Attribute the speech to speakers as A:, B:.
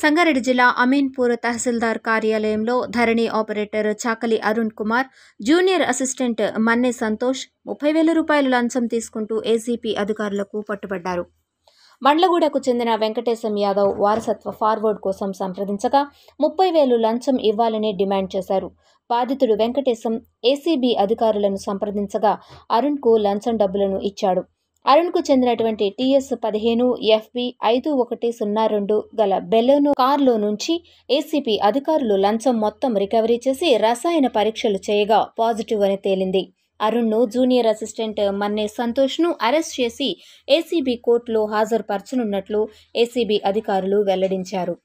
A: సంగారెడ్డి జిల్లా అమీన్పూర్ తహసీల్దార్ కార్యాలయంలో Dharani operator Chakali Arun Kumar junior assistant Manne Santosh ముప్పై వేల రూపాయలు లంచం తీసుకుంటూ ఏసీపీ అధికారులకు పట్టుబడ్డారు మండ్లగూడకు చెందిన వెంకటేశం యాదవ్ వారసత్వ ఫార్వర్డ్ కోసం సంప్రదించగా ముప్పై వేలు లంచం ఇవ్వాలని డిమాండ్ చేశారు బాధితుడు వెంకటేశం ఏసీబీ అధికారులను సంప్రదించగా అరుణ్కు లంచం డబ్బులను ఇచ్చాడు అరుణ్కు చెందినటువంటి టీఎస్ పదిహేను ఎఫ్బి ఐదు ఒకటి సున్నా రెండు గల బెలోనో కారులో నుంచి ఏసీపీ అధికారులు లంచం మొత్తం రికవరీ చేసి రసాయన పరీక్షలు చేయగా పాజిటివ్ అని తేలింది అరుణ్ను జూనియర్ అసిస్టెంట్ మన్నే సంతోష్ను అరెస్ట్ చేసి ఏసీబీ కోర్టులో హాజరుపరచనున్నట్లు ఏసీబీ అధికారులు వెల్లడించారు